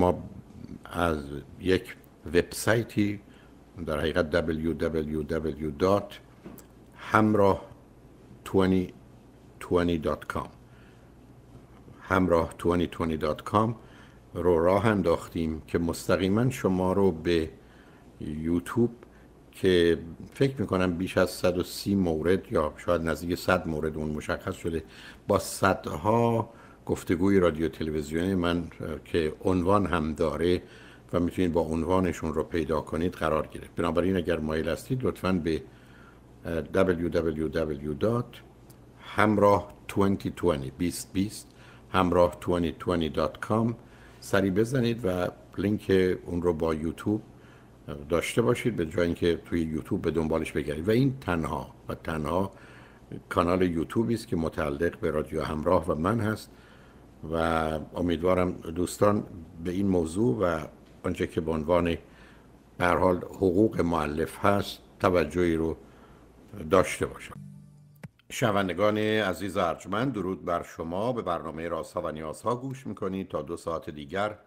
ما از یک وبسایتی در حقیقت www همراه 2020.com همراه 2020.com رو راه انداختیم که مستقیما شما رو به یوتیوب که فکر میکنم بیش از 130 مورد یا شاید نزدیک 100 مورد اون مشخص شده با صدها گفتگوی رادیو تلویزیونی من که عنوان هم داره و میتونید با عنوانشون رو پیدا کنید قرار گیره بنابراین اگر مایل هستید لطفا به www. همراه همراه 2020.com سری بزنید و لینک اون رو با یوتیوب داشته باشید به جای اینکه توی یوتیوب به دنبالش بگردید و این تنها و تنها کانال یوتیوبی است که متعلق به رادیو همراه و من هست و امیدوارم دوستان به این موضوع و آنچه که به عنوان هر حال حقوق معلف هست توجهی رو داشته باشم. شنوندگان عزیز ارجمند درود بر شما به برنامه ها و ها گوش میکنید تا دو ساعت دیگر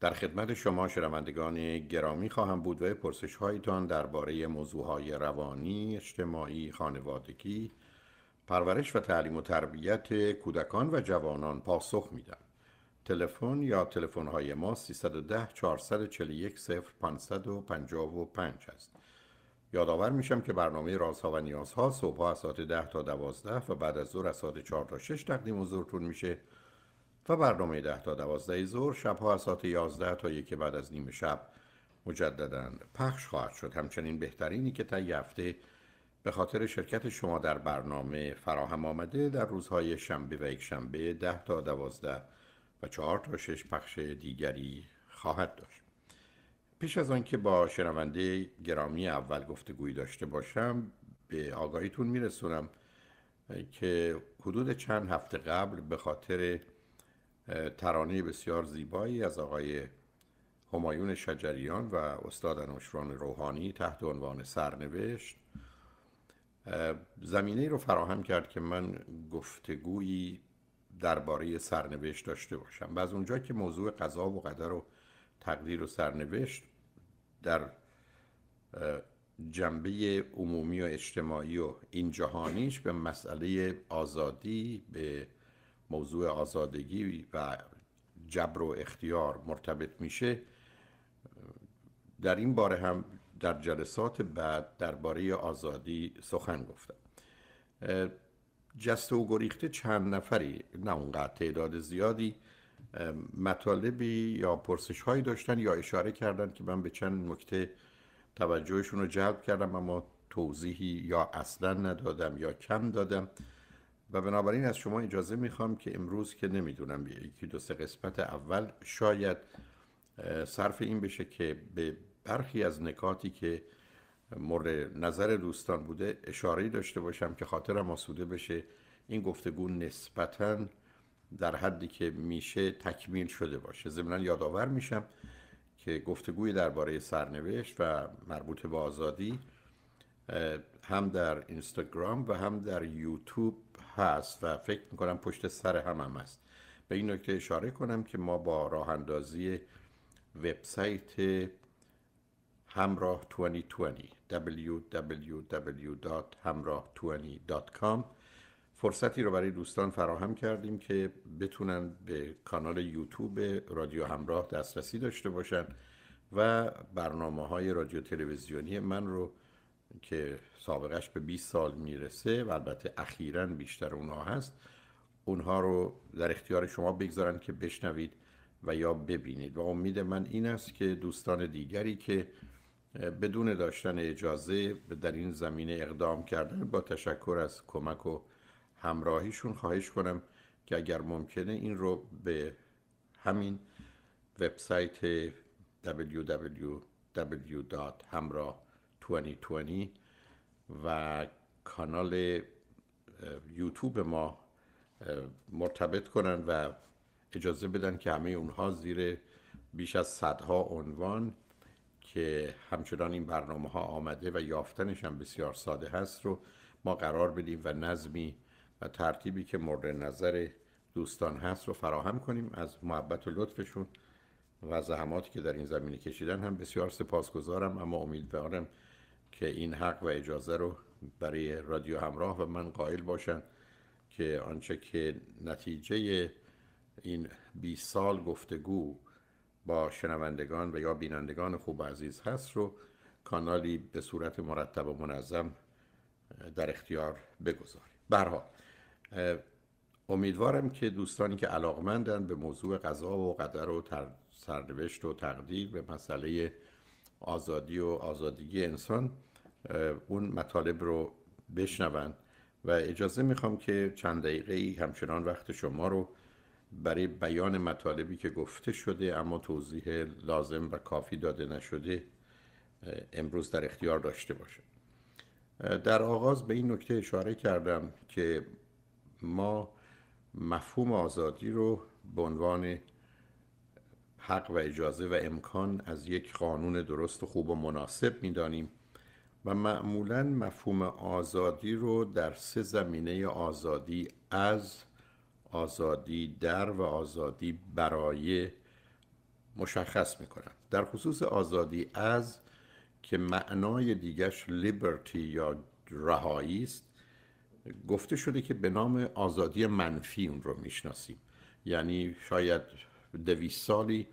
در خدمت شما شنوندگان گرامی خواهم بود و پرسش هایتان درباره موضوع های روانی، اجتماعی، خانوادگی، پرورش و تعلیم و تربیت کودکان و جوانان پاسخ میدم تلفن یا تلفن های ما 310 441 0555 است یادآور میشم که برنامه رازها و نیازها صبح از ساعت 10 تا 12 و بعد از ظهر از ساعت 4 تا 6 تقدیم حضورتون میشه و برنامه 10 تا 12 ظهر شبها از ساعت 11 تا 1 بعد از نیم شب مجددا پخش خواهد شد همچنین بهترینی که تا هفته به خاطر شرکت شما در برنامه فراهم آمده در روزهای شنبه و یک شنبه 10 تا دوازده و چهار تا شش پخش دیگری خواهد داشت پیش از آنکه با شنونده گرامی اول گفتگویی داشته باشم به آگاهیتون میرسونم که حدود چند هفته قبل به خاطر ترانه بسیار زیبایی از آقای همایون شجریان و استاد انوشران روحانی تحت عنوان سرنوشت زمینه ای رو فراهم کرد که من گفتگویی درباره سرنوشت داشته باشم و از اونجا که موضوع قضا و قدر و تقدیر و سرنوشت در جنبه عمومی و اجتماعی و این جهانیش به مسئله آزادی به موضوع آزادگی و جبر و اختیار مرتبط میشه در این باره هم در جلسات بعد درباره آزادی سخن گفتم جست و گریخته چند نفری نه اونقدر تعداد زیادی مطالبی یا پرسش هایی داشتن یا اشاره کردن که من به چند نکته توجهشون رو جلب کردم اما توضیحی یا اصلا ندادم یا کم دادم و بنابراین از شما اجازه میخوام که امروز که نمیدونم یکی دو سه قسمت اول شاید صرف این بشه که به برخی از نکاتی که مورد نظر دوستان بوده اشاره داشته باشم که خاطرم آسوده بشه این گفتگو نسبتا در حدی که میشه تکمیل شده باشه ضمنا یادآور میشم که گفتگوی درباره سرنوشت و مربوط به آزادی هم در اینستاگرام و هم در یوتیوب هست و فکر میکنم پشت سر هم هم هست به این نکته اشاره کنم که ما با راه اندازی وبسایت همراه 2020 wwwhamrah 20com فرصتی رو برای دوستان فراهم کردیم که بتونن به کانال یوتیوب رادیو همراه دسترسی داشته باشن و برنامه های رادیو تلویزیونی من رو که سابقش به 20 سال میرسه و البته اخیرا بیشتر اونها هست اونها رو در اختیار شما بگذارن که بشنوید و یا ببینید و امید من این است که دوستان دیگری که بدون داشتن اجازه در این زمینه اقدام کردن با تشکر از کمک و همراهیشون خواهش کنم که اگر ممکنه این رو به همین وبسایت wwwhamra 2020 و کانال یوتیوب ما مرتبط کنن و اجازه بدن که همه اونها زیر بیش از صدها عنوان که همچنان این برنامه ها آمده و یافتنش هم بسیار ساده هست رو ما قرار بدیم و نظمی و ترتیبی که مورد نظر دوستان هست رو فراهم کنیم از محبت و لطفشون و زحماتی که در این زمینه کشیدن هم بسیار سپاسگزارم اما امیدوارم که این حق و اجازه رو برای رادیو همراه و من قائل باشن که آنچه که نتیجه این 20 سال گفتگو با شنوندگان و یا بینندگان خوب و عزیز هست رو کانالی به صورت مرتب و منظم در اختیار بگذاریم برها امیدوارم که دوستانی که علاقمندن به موضوع قضا و قدر و سرنوشت و تقدیر به مسئله آزادی و آزادگی انسان اون مطالب رو بشنوند و اجازه میخوام که چند دقیقه ای همچنان وقت شما رو برای بیان مطالبی که گفته شده اما توضیح لازم و کافی داده نشده امروز در اختیار داشته باشه در آغاز به این نکته اشاره کردم که ما مفهوم آزادی رو به عنوان حق و اجازه و امکان از یک قانون درست و خوب و مناسب میدانیم و معمولا مفهوم آزادی رو در سه زمینه آزادی از آزادی در و آزادی برای مشخص میکنند. در خصوص آزادی از که معنای دیگرش لیبرتی یا رهایی است گفته شده که به نام آزادی منفی اون رو میشناسیم یعنی شاید دویست سالی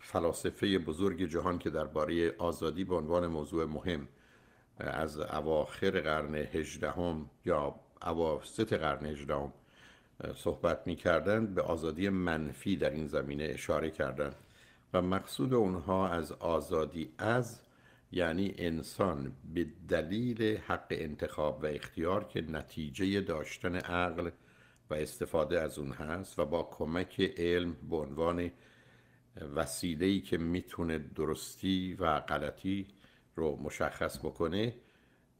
فلاسفه بزرگ جهان که درباره آزادی به عنوان موضوع مهم از اواخر قرن هجدهم یا اواسط قرن هجدهم صحبت می کردن به آزادی منفی در این زمینه اشاره کردند و مقصود اونها از آزادی از یعنی انسان به دلیل حق انتخاب و اختیار که نتیجه داشتن عقل و استفاده از اون هست و با کمک علم به عنوان وسیله‌ای که میتونه درستی و غلطی رو مشخص بکنه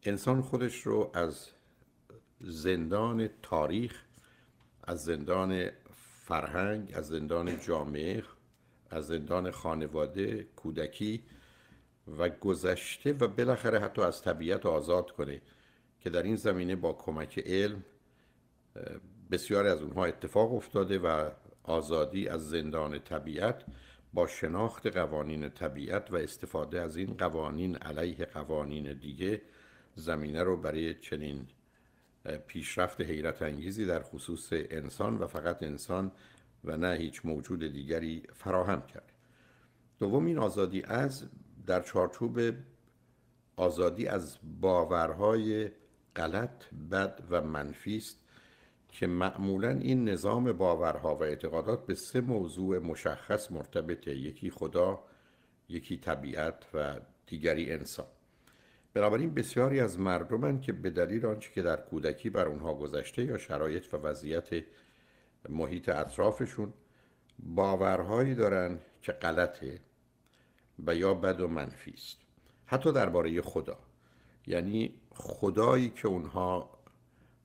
انسان خودش رو از زندان تاریخ از زندان فرهنگ از زندان جامعه از زندان خانواده کودکی و گذشته و بالاخره حتی از طبیعت آزاد کنه که در این زمینه با کمک علم بسیاری از اونها اتفاق افتاده و آزادی از زندان طبیعت با شناخت قوانین طبیعت و استفاده از این قوانین علیه قوانین دیگه زمینه رو برای چنین پیشرفت حیرت انگیزی در خصوص انسان و فقط انسان و نه هیچ موجود دیگری فراهم کرد دوم این آزادی از در چارچوب آزادی از باورهای غلط بد و منفی است که معمولا این نظام باورها و اعتقادات به سه موضوع مشخص مرتبطه یکی خدا یکی طبیعت و دیگری انسان بنابراین بسیاری از مردمن که به دلیل آنچه که در کودکی بر اونها گذشته یا شرایط و وضعیت محیط اطرافشون باورهایی دارن که غلطه و یا بد و منفی است حتی درباره خدا یعنی خدایی که اونها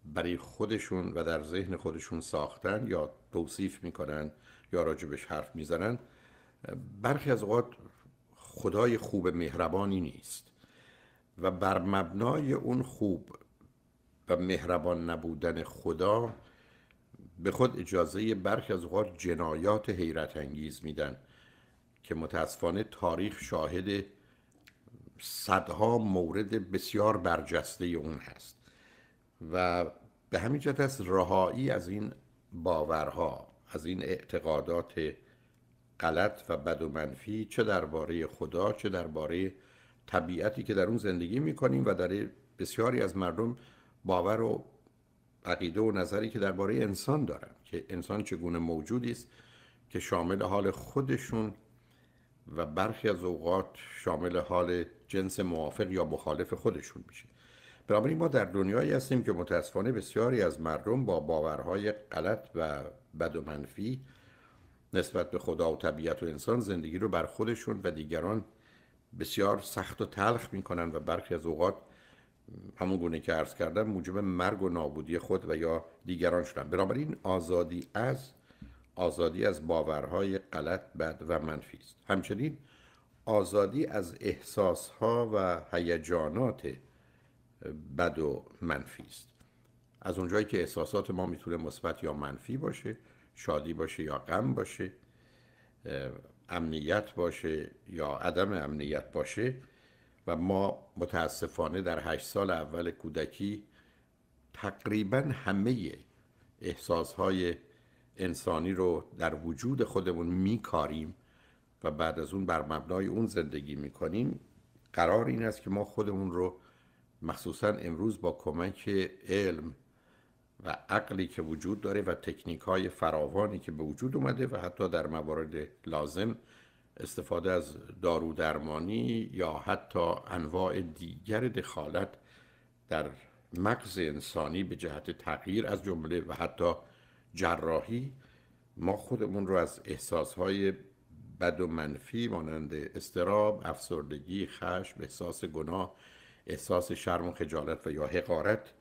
برای خودشون و در ذهن خودشون ساختن یا توصیف میکنن یا راجبش حرف میزنن برخی از اوقات خدای خوب مهربانی نیست و بر مبنای اون خوب و مهربان نبودن خدا به خود اجازه برخی از اوقات جنایات حیرت انگیز میدن که متاسفانه تاریخ شاهد صدها مورد بسیار برجسته اون هست و به همین جهت از رهایی از این باورها از این اعتقادات غلط و بد و منفی چه درباره خدا چه درباره طبیعتی که در اون زندگی میکنیم و در بسیاری از مردم باور و عقیده و نظری که درباره انسان دارن که انسان چگونه موجودی است که شامل حال خودشون و برخی از اوقات شامل حال جنس موافق یا مخالف خودشون میشه بنابراین ما در دنیایی هستیم که متاسفانه بسیاری از مردم با باورهای غلط و بد و منفی نسبت به خدا و طبیعت و انسان زندگی رو بر خودشون و دیگران بسیار سخت و تلخ میکنن و برخی از اوقات همون گونه که عرض کردم موجب مرگ و نابودی خود و یا دیگران شدن بنابراین آزادی از آزادی از باورهای غلط بد و منفی است همچنین آزادی از احساسها و هیجانات بد و منفی است از اونجایی که احساسات ما میتونه مثبت یا منفی باشه شادی باشه یا غم باشه امنیت باشه یا عدم امنیت باشه و ما متاسفانه در هشت سال اول کودکی تقریبا همه احساسهای انسانی رو در وجود خودمون میکاریم و بعد از اون بر مبنای اون زندگی میکنیم قرار این است که ما خودمون رو مخصوصا امروز با کمک علم و عقلی که وجود داره و تکنیک های فراوانی که به وجود اومده و حتی در موارد لازم استفاده از دارو درمانی یا حتی انواع دیگر دخالت در مغز انسانی به جهت تغییر از جمله و حتی جراحی ما خودمون رو از احساسهای بد و منفی مانند استراب، افسردگی، خشم، احساس گناه، احساس شرم و خجالت و یا حقارت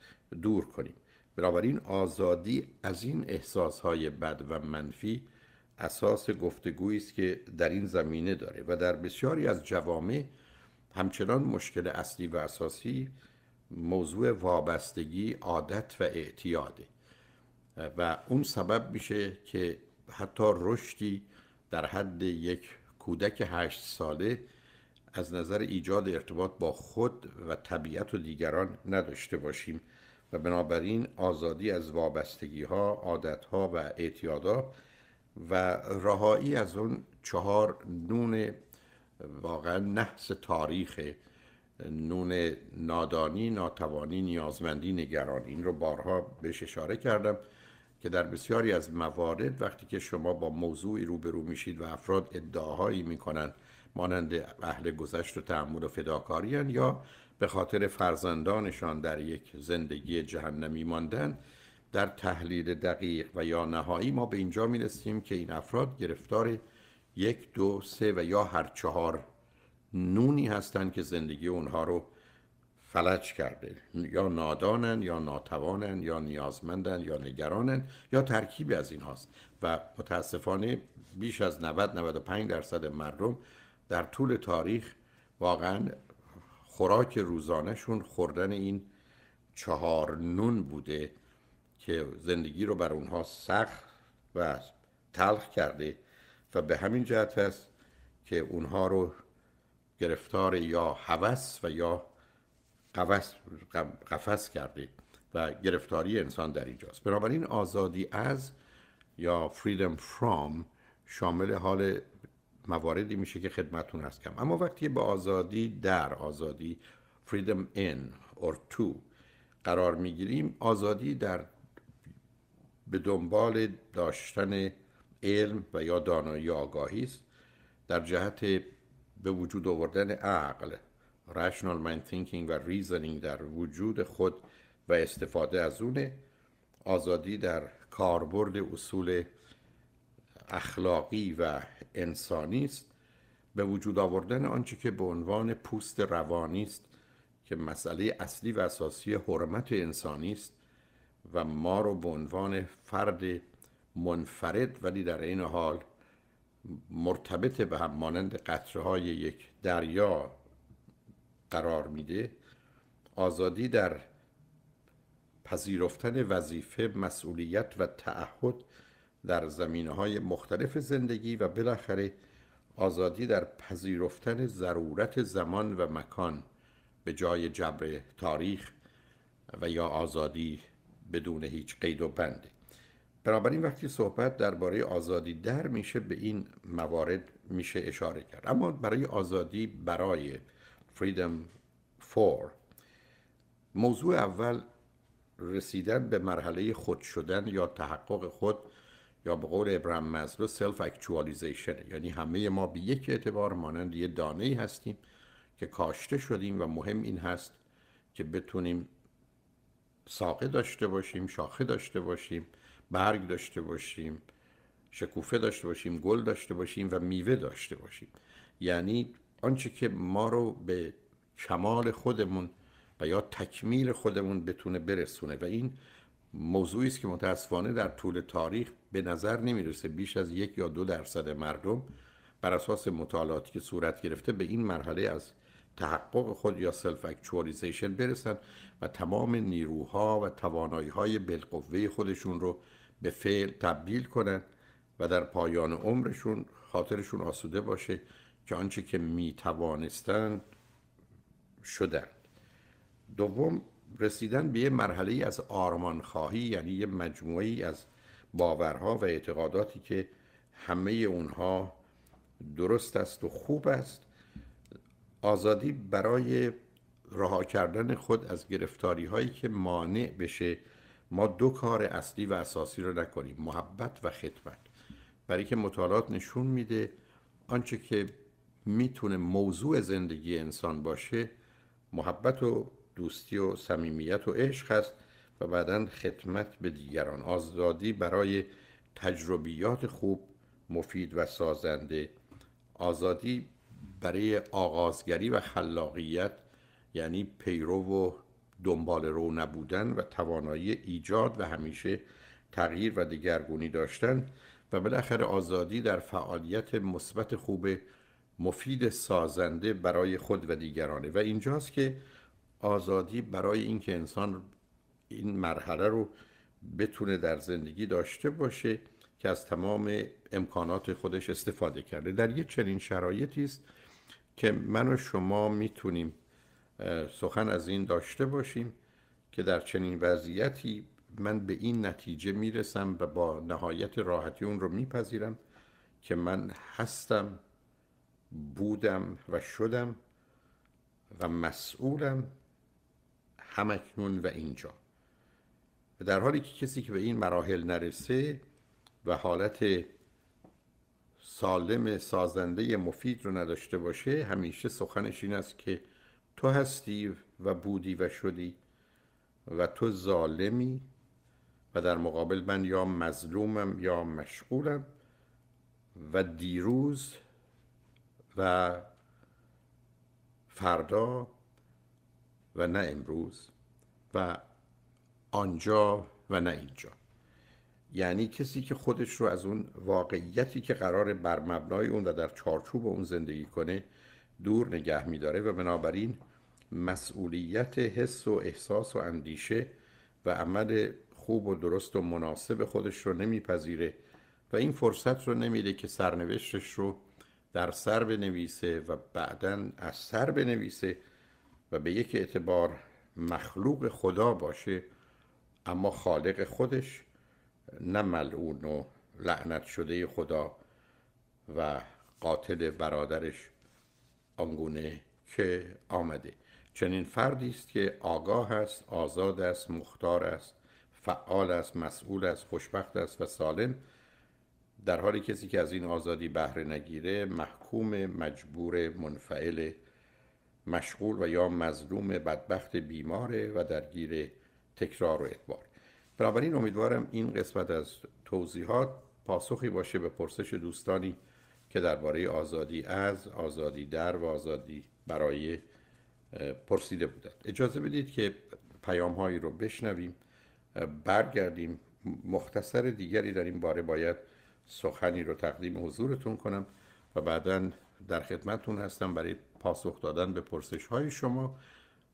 دور کنیم بنابراین آزادی از این احساسهای بد و منفی اساس گفتگویی است که در این زمینه داره و در بسیاری از جوامع همچنان مشکل اصلی و اساسی موضوع وابستگی عادت و اعتیاده و اون سبب میشه که حتی رشدی در حد یک کودک هشت ساله از نظر ایجاد ارتباط با خود و طبیعت و دیگران نداشته باشیم و بنابراین آزادی از وابستگی ها عادت ها و اعتیادها و رهایی از اون چهار نون واقعا نحس تاریخ نون نادانی ناتوانی نیازمندی نگرانی این رو بارها بهش اشاره کردم که در بسیاری از موارد وقتی که شما با موضوعی روبرو میشید و افراد ادعاهایی میکنن مانند اهل گذشت و تحمل و فداکاریان یا به خاطر فرزندانشان در یک زندگی جهنمی ماندن در تحلیل دقیق و یا نهایی ما به اینجا می رسیم که این افراد گرفتار یک دو سه و یا هر چهار نونی هستند که زندگی اونها رو فلج کرده یا نادانن یا ناتوانن یا نیازمندن یا نگرانن یا ترکیبی از این هاست و متاسفانه بیش از 90-95 درصد مردم در طول تاریخ واقعا خوراک روزانهشون خوردن این چهار نون بوده که زندگی رو بر اونها سخت و تلخ کرده و به همین جهت است که اونها رو گرفتار یا هوس و یا قفس, قفس کرده و گرفتاری انسان در اینجاست بنابراین آزادی از یا freedom from شامل حال مواردی میشه که خدمتون هست کم اما وقتی به آزادی در آزادی freedom in or to قرار میگیریم آزادی در به دنبال داشتن علم و یا دانایی آگاهی است در جهت به وجود آوردن عقل rational mind thinking و reasoning در وجود خود و استفاده از اون آزادی در کاربرد اصول اخلاقی و انسانی است به وجود آوردن آنچه که به عنوان پوست روانی است که مسئله اصلی و اساسی حرمت انسانی است و ما رو به عنوان فرد منفرد ولی در این حال مرتبط به هم مانند قطره های یک دریا قرار میده آزادی در پذیرفتن وظیفه مسئولیت و تعهد در زمینه های مختلف زندگی و بالاخره آزادی در پذیرفتن ضرورت زمان و مکان به جای جبر تاریخ و یا آزادی بدون هیچ قید و بنده بنابراین وقتی صحبت درباره آزادی در میشه به این موارد میشه اشاره کرد اما برای آزادی برای freedom for موضوع اول رسیدن به مرحله خود شدن یا تحقق خود یا به قول ابراهام مزلو سلف اکچوالیزیشن یعنی همه ما به یک اعتبار مانند یه دانه ای هستیم که کاشته شدیم و مهم این هست که بتونیم ساقه داشته باشیم شاخه داشته باشیم برگ داشته باشیم شکوفه داشته باشیم گل داشته باشیم و میوه داشته باشیم یعنی آنچه که ما رو به کمال خودمون و یا تکمیل خودمون بتونه برسونه و این موضوعی است که متاسفانه در طول تاریخ به نظر نمیرسه بیش از یک یا دو درصد مردم بر اساس مطالعاتی که صورت گرفته به این مرحله از تحقق خود یا سلف اکچوالیزیشن برسند و تمام نیروها و توانایی های بالقوه خودشون رو به فعل تبدیل کنند و در پایان عمرشون خاطرشون آسوده باشه که آنچه که می شدند دوم رسیدن به یه مرحله از آرمانخواهی یعنی یه مجموعی از باورها و اعتقاداتی که همه اونها درست است و خوب است آزادی برای رها کردن خود از گرفتاری هایی که مانع بشه ما دو کار اصلی و اساسی رو نکنیم محبت و خدمت برای که مطالعات نشون میده آنچه که میتونه موضوع زندگی انسان باشه محبت و دوستی و صمیمیت و عشق هست و بعدا خدمت به دیگران آزادی برای تجربیات خوب مفید و سازنده آزادی برای آغازگری و خلاقیت یعنی پیرو و دنبال رو نبودن و توانایی ایجاد و همیشه تغییر و دگرگونی داشتن و بالاخره آزادی در فعالیت مثبت خوب مفید سازنده برای خود و دیگرانه و اینجاست که آزادی برای اینکه انسان این مرحله رو بتونه در زندگی داشته باشه که از تمام امکانات خودش استفاده کرده در یه چنین شرایطی است که من و شما میتونیم سخن از این داشته باشیم که در چنین وضعیتی من به این نتیجه میرسم و با نهایت راحتی اون رو میپذیرم که من هستم بودم و شدم و مسئولم همکنون و اینجا و در حالی که کسی که به این مراحل نرسه و حالت سالم سازنده مفید رو نداشته باشه همیشه سخنش این است که تو هستی و بودی و شدی و تو ظالمی و در مقابل من یا مظلومم یا مشغولم و دیروز و فردا و نه امروز و آنجا و نه اینجا یعنی کسی که خودش رو از اون واقعیتی که قرار بر مبنای اون و در چارچوب اون زندگی کنه دور نگه میداره و بنابراین مسئولیت حس و احساس و اندیشه و عمل خوب و درست و مناسب خودش رو نمیپذیره و این فرصت رو نمیده که سرنوشتش رو در سر بنویسه و بعدا از سر بنویسه و به یک اعتبار مخلوق خدا باشه اما خالق خودش نه ملعون و لعنت شده خدا و قاتل برادرش آنگونه که آمده چنین فردی است که آگاه است آزاد است مختار است فعال است مسئول است خوشبخت است و سالم در حالی کسی که از این آزادی بهره نگیره محکوم مجبور منفعل مشغول و یا مظلوم بدبخت بیماره و درگیر تکرار و ادبار بنابراین امیدوارم این قسمت از توضیحات پاسخی باشه به پرسش دوستانی که درباره آزادی از آزادی در و آزادی برای پرسیده بودند اجازه بدید که پیام هایی رو بشنویم برگردیم مختصر دیگری در این باره باید سخنی رو تقدیم حضورتون کنم و بعدا در خدمتتون هستم برای پاسخ دادن به پرسش های شما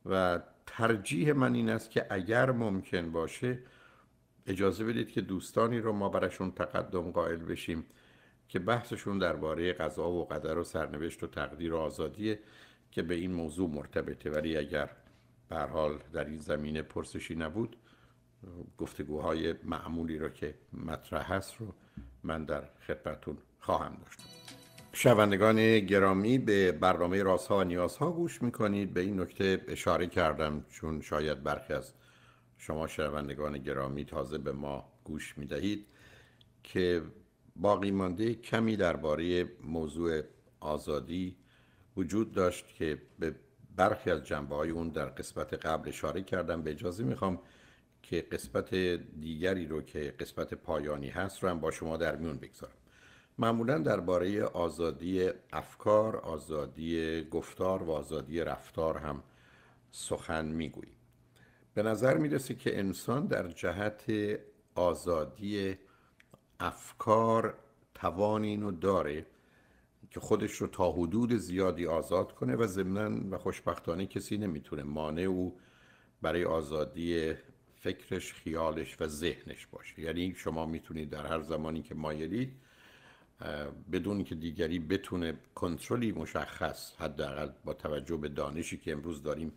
و ترجیح من این است که اگر ممکن باشه اجازه بدید که دوستانی رو ما برشون تقدم قائل بشیم که بحثشون درباره قضا و قدر و سرنوشت و تقدیر و آزادیه که به این موضوع مرتبطه ولی اگر به حال در این زمینه پرسشی نبود گفتگوهای معمولی را که مطرح هست رو من در خدمتون خواهم داشت شنوندگان گرامی به برنامه ها و ها گوش میکنید به این نکته اشاره کردم چون شاید برخی از شما شنوندگان گرامی تازه به ما گوش میدهید که باقی مانده کمی درباره موضوع آزادی وجود داشت که به برخی از جنبه های اون در قسمت قبل اشاره کردم به اجازه میخوام که قسمت دیگری رو که قسمت پایانی هست رو هم با شما در میون بگذارم معمولا درباره آزادی افکار، آزادی گفتار و آزادی رفتار هم سخن میگوییم. به نظر میرسه که انسان در جهت آزادی افکار توان اینو داره که خودش رو تا حدود زیادی آزاد کنه و ضمنا و خوشبختانه کسی نمیتونه مانع او برای آزادی فکرش، خیالش و ذهنش باشه یعنی شما میتونید در هر زمانی که مایلید بدون که دیگری بتونه کنترلی مشخص حداقل با توجه به دانشی که امروز داریم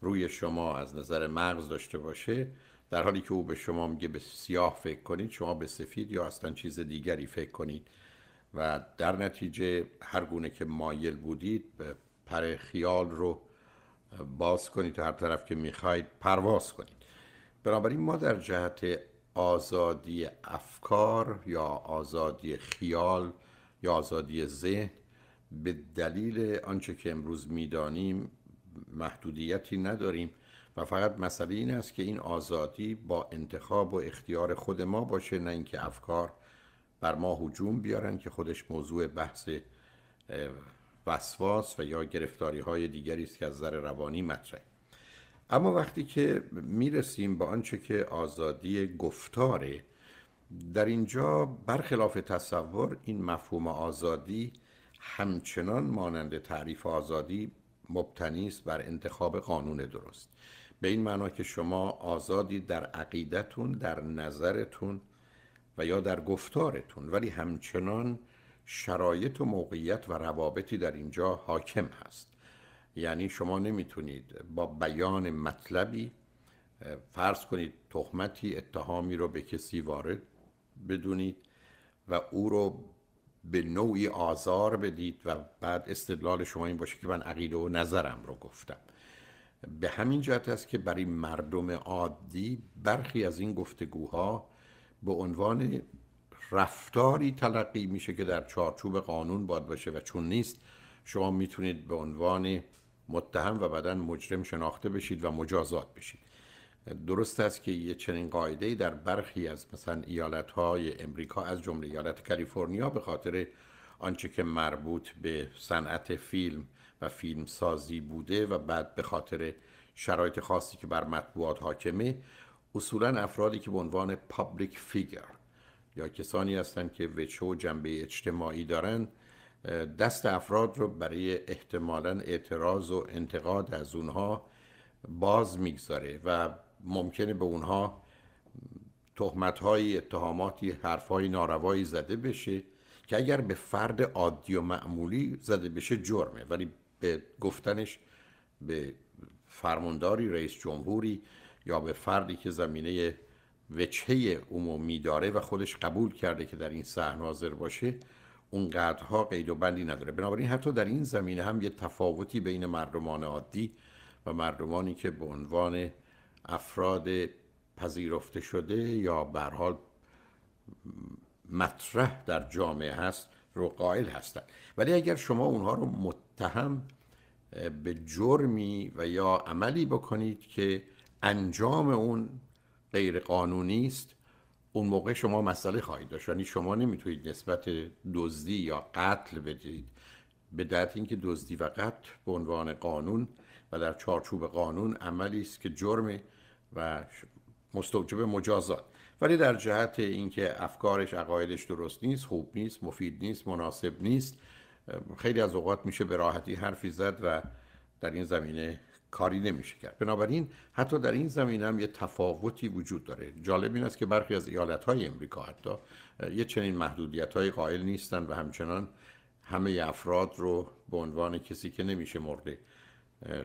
روی شما از نظر مغز داشته باشه در حالی که او به شما میگه به سیاه فکر کنید شما به سفید یا اصلا چیز دیگری فکر کنید و در نتیجه هر گونه که مایل بودید پر خیال رو باز کنید هر طرف که میخواید پرواز کنید بنابراین ما در جهت آزادی افکار یا آزادی خیال یا آزادی ذهن به دلیل آنچه که امروز میدانیم محدودیتی نداریم و فقط مسئله این است که این آزادی با انتخاب و اختیار خود ما باشه نه اینکه افکار بر ما هجوم بیارن که خودش موضوع بحث وسواس و یا گرفتاری های دیگری است که از نظر روانی مطرحه اما وقتی که میرسیم به آنچه که آزادی گفتاره در اینجا برخلاف تصور این مفهوم آزادی همچنان مانند تعریف آزادی مبتنی است بر انتخاب قانون درست به این معنا که شما آزادی در عقیدتون در نظرتون و یا در گفتارتون ولی همچنان شرایط و موقعیت و روابطی در اینجا حاکم هست یعنی شما نمیتونید با بیان مطلبی فرض کنید تهمتی اتهامی رو به کسی وارد بدونید و او رو به نوعی آزار بدید و بعد استدلال شما این باشه که من عقیده و نظرم رو گفتم به همین جهت است که برای مردم عادی برخی از این گفتگوها به عنوان رفتاری تلقی میشه که در چارچوب قانون باید باشه و چون نیست شما میتونید به عنوان متهم و بعدا مجرم شناخته بشید و مجازات بشید درست است که یه چنین قاعده در برخی از مثلا ایالت های امریکا از جمله ایالت کالیفرنیا به خاطر آنچه که مربوط به صنعت فیلم و فیلم سازی بوده و بعد به خاطر شرایط خاصی که بر مطبوعات حاکمه اصولا افرادی که به عنوان پابلیک فیگر یا کسانی هستند که وجه و جنبه اجتماعی دارند دست افراد رو برای احتمالا اعتراض و انتقاد از اونها باز میگذاره و ممکنه به اونها تهمت اتهاماتی حرف ناروایی زده بشه که اگر به فرد عادی و معمولی زده بشه جرمه ولی به گفتنش به فرمانداری رئیس جمهوری یا به فردی که زمینه وچه عمومی داره و خودش قبول کرده که در این صحنه حاضر باشه اونقدرها قید و بندی نداره بنابراین حتی در این زمینه هم یه تفاوتی بین مردمان عادی و مردمانی که به عنوان افراد پذیرفته شده یا به حال مطرح در جامعه هست رو قائل هستند ولی اگر شما اونها رو متهم به جرمی و یا عملی بکنید که انجام اون غیر قانونی است اون موقع شما مسئله خواهید داشت یعنی شما نمیتونید نسبت دزدی یا قتل بدید به درد اینکه دزدی و قتل به عنوان قانون و در چارچوب قانون عملی است که جرم و مستوجب مجازات ولی در جهت اینکه افکارش عقایدش درست نیست خوب نیست مفید نیست مناسب نیست خیلی از اوقات میشه به راحتی حرفی زد و در این زمینه کاری نمیشه کرد بنابراین حتی در این زمینه هم یه تفاوتی وجود داره جالب این است که برخی از ایالت های امریکا حتی یه چنین محدودیت های قائل نیستن و همچنان همه افراد رو به عنوان کسی که نمیشه مورد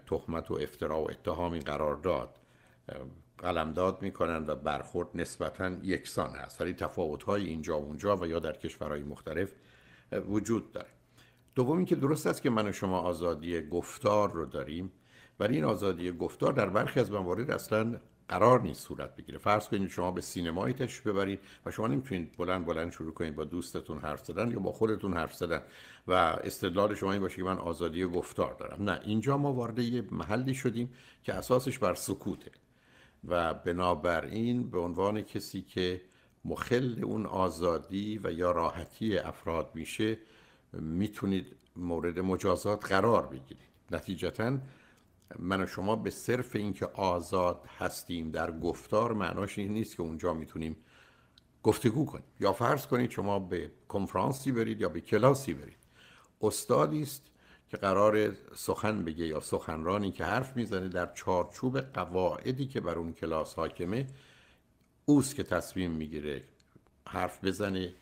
تهمت و افترا و اتهامی قرار داد قلمداد میکنن و برخورد نسبتا یکسان هست ولی تفاوت های اینجا و اونجا و یا در کشورهای مختلف وجود داره دوم اینکه درست است که من و شما آزادی گفتار رو داریم ولی این آزادی گفتار در برخی از موارد اصلا قرار نیست صورت بگیره فرض کنید شما به سینمایی تشریف ببرید و شما نمیتونید بلند بلند شروع کنید با دوستتون حرف زدن یا با خودتون حرف زدن و استدلال شما این باشه که من آزادی گفتار دارم نه اینجا ما وارد یه محلی شدیم که اساسش بر سکوته و بنابراین به عنوان کسی که مخل اون آزادی و یا راحتی افراد میشه میتونید مورد مجازات قرار بگیرید نتیجتا من و شما به صرف اینکه آزاد هستیم در گفتار معناش این نیست که اونجا میتونیم گفتگو کنیم یا فرض کنید شما به کنفرانسی برید یا به کلاسی برید استادی است که قرار سخن بگه یا سخنرانی که حرف میزنه در چارچوب قواعدی که بر اون کلاس حاکمه اوست که تصمیم میگیره حرف بزنه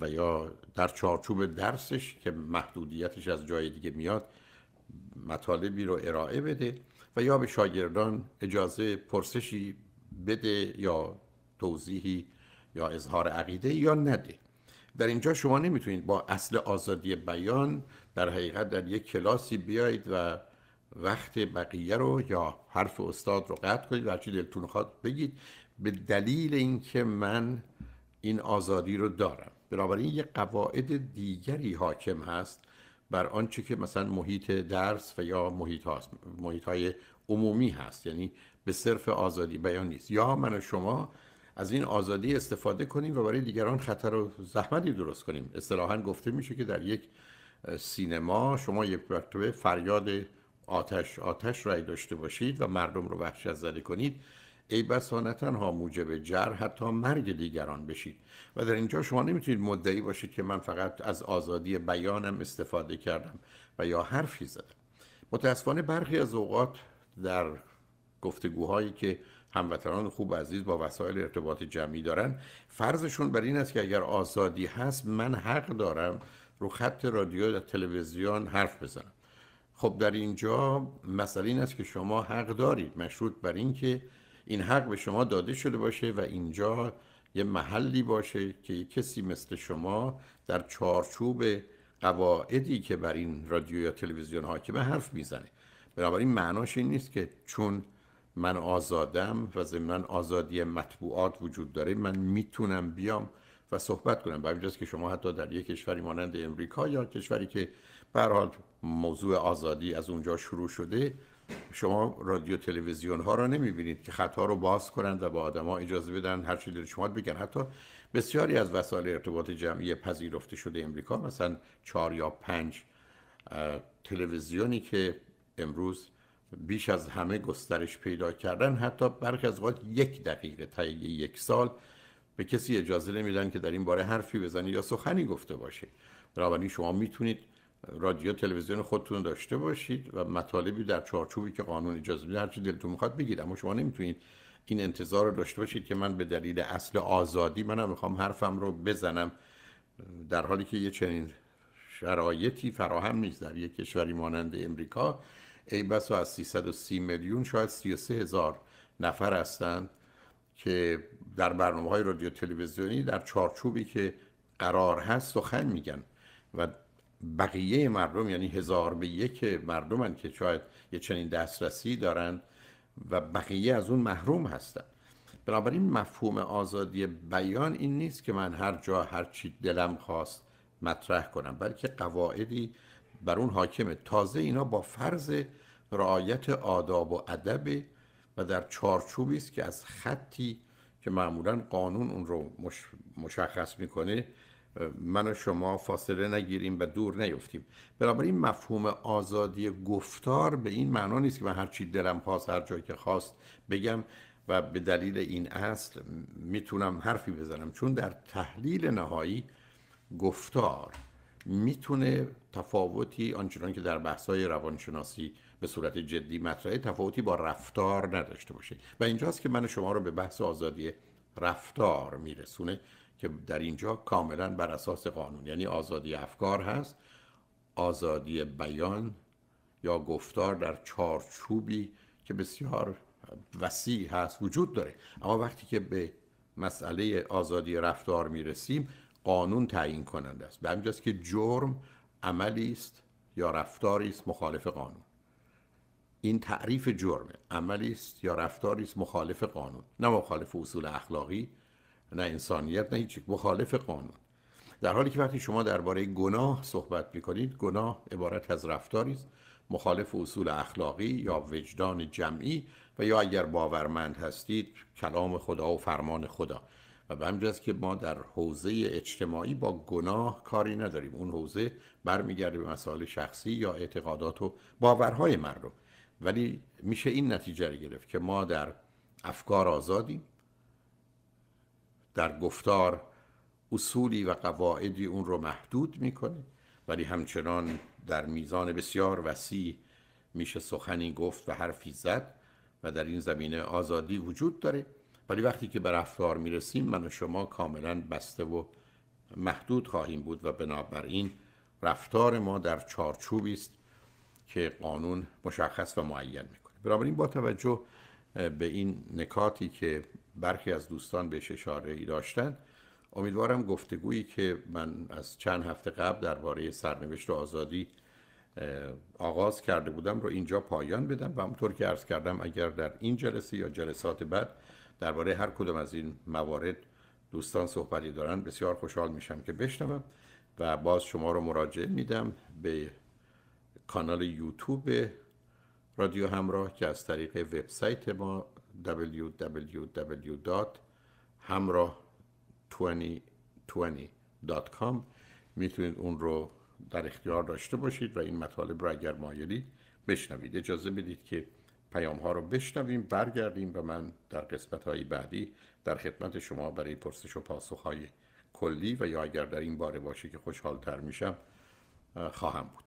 و یا در چارچوب درسش که محدودیتش از جای دیگه میاد مطالبی رو ارائه بده و یا به شاگردان اجازه پرسشی بده یا توضیحی یا اظهار عقیده یا نده در اینجا شما نمیتونید با اصل آزادی بیان در حقیقت در یک کلاسی بیایید و وقت بقیه رو یا حرف استاد رو قطع کنید و هرچی دلتون خواد بگید به دلیل اینکه من این آزادی رو دارم بنابراین یه قواعد دیگری حاکم هست بر آنچه که مثلا محیط درس و یا محیط هاست های عمومی هست یعنی به صرف آزادی بیان نیست یا من و شما از این آزادی استفاده کنیم و برای دیگران خطر و زحمتی درست کنیم اصطلاحا گفته میشه که در یک سینما شما یک مرتبه فریاد آتش آتش رای داشته باشید و مردم رو وحشت زده کنید ای بسا نه موجب جر حتی مرگ دیگران بشید و در اینجا شما نمیتونید مدعی باشید که من فقط از آزادی بیانم استفاده کردم و یا حرفی زدم متاسفانه برخی از اوقات در گفتگوهایی که هموطنان خوب عزیز با وسایل ارتباط جمعی دارن فرضشون بر این است که اگر آزادی هست من حق دارم رو خط رادیو و تلویزیون حرف بزنم خب در اینجا مسئله این است که شما حق دارید مشروط بر اینکه این حق به شما داده شده باشه و اینجا یه محلی باشه که کسی مثل شما در چارچوب قواعدی که بر این رادیو یا تلویزیون به حرف میزنه بنابراین معناش این نیست که چون من آزادم و ضمنا آزادی مطبوعات وجود داره من میتونم بیام و صحبت کنم با اینجاست که شما حتی در یک کشوری مانند امریکا یا کشوری که به موضوع آزادی از اونجا شروع شده شما رادیو تلویزیون ها را نمی بینید که خطا رو باز کنند و به آدما اجازه بدن هر چیزی رو شما بگن حتی بسیاری از وسایل ارتباط جمعی پذیرفته شده امریکا مثلا چهار یا پنج تلویزیونی که امروز بیش از همه گسترش پیدا کردن حتی برخی از وقت یک دقیقه تا یک سال به کسی اجازه نمیدن که در این باره حرفی بزنه یا سخنی گفته باشه بنابراین شما میتونید رادیو تلویزیون خودتون داشته باشید و مطالبی در چارچوبی که قانون اجازه میده هرچی دلتون میخواد بگید اما شما نمیتونید این انتظار رو داشته باشید که من به دلیل اصل آزادی منم میخوام حرفم رو بزنم در حالی که یه چنین شرایطی فراهم نیست در یک کشوری مانند امریکا ای و از 330 میلیون شاید 33 هزار نفر هستند که در برنامه های رادیو تلویزیونی در چارچوبی که قرار هست سخن میگن و بقیه مردم یعنی هزار به یک مردمن که شاید یه چنین دسترسی دارن و بقیه از اون محروم هستن بنابراین مفهوم آزادی بیان این نیست که من هر جا هر چی دلم خواست مطرح کنم بلکه قواعدی بر اون حاکمه تازه اینا با فرض رعایت آداب و ادب و در چارچوبی است که از خطی که معمولا قانون اون رو مشخص میکنه من و شما فاصله نگیریم و دور نیفتیم بنابراین مفهوم آزادی گفتار به این معنا نیست که من هرچی دلم پاس هر جایی که خواست بگم و به دلیل این اصل میتونم حرفی بزنم چون در تحلیل نهایی گفتار میتونه تفاوتی آنچنان که در بحث‌های روانشناسی به صورت جدی مطرحه تفاوتی با رفتار نداشته باشه و اینجاست که من شما رو به بحث آزادی رفتار میرسونه که در اینجا کاملا بر اساس قانون یعنی آزادی افکار هست آزادی بیان یا گفتار در چارچوبی که بسیار وسیع هست وجود داره اما وقتی که به مسئله آزادی رفتار میرسیم قانون تعیین کننده است به همینجاست که جرم عملی است یا رفتاری است مخالف قانون این تعریف جرمه عملی است یا رفتاری است مخالف قانون نه مخالف اصول اخلاقی نه انسانیت نه هیچ مخالف قانون در حالی که وقتی شما درباره گناه صحبت میکنید گناه عبارت از رفتاری است مخالف اصول اخلاقی یا وجدان جمعی و یا اگر باورمند هستید کلام خدا و فرمان خدا و به همجاست که ما در حوزه اجتماعی با گناه کاری نداریم اون حوزه برمیگرده به مسائل شخصی یا اعتقادات و باورهای مردم ولی میشه این نتیجه رو گرفت که ما در افکار آزادی در گفتار اصولی و قواعدی اون رو محدود میکنه ولی همچنان در میزان بسیار وسیع میشه سخنی گفت و حرفی زد و در این زمینه آزادی وجود داره ولی وقتی که به رفتار میرسیم من و شما کاملا بسته و محدود خواهیم بود و بنابراین رفتار ما در چارچوبی است که قانون مشخص و معین میکنه بنابراین با توجه به این نکاتی که برخی از دوستان بهش اشاره ای داشتن امیدوارم گفتگویی که من از چند هفته قبل درباره سرنوشت و آزادی آغاز کرده بودم رو اینجا پایان بدم و همونطور که عرض کردم اگر در این جلسه یا جلسات بعد درباره هر کدوم از این موارد دوستان صحبتی دارن بسیار خوشحال میشم که بشنوم و باز شما رو مراجعه میدم به کانال یوتیوب رادیو همراه که از طریق وبسایت ما www.hamrah 2020.com میتونید اون رو در اختیار داشته باشید و این مطالب رو اگر مایلید بشنوید اجازه بدید که پیام ها رو بشنویم برگردیم و من در قسمت های بعدی در خدمت شما برای پرسش و پاسخ های کلی و یا اگر در این باره باشه که خوشحال تر میشم خواهم بود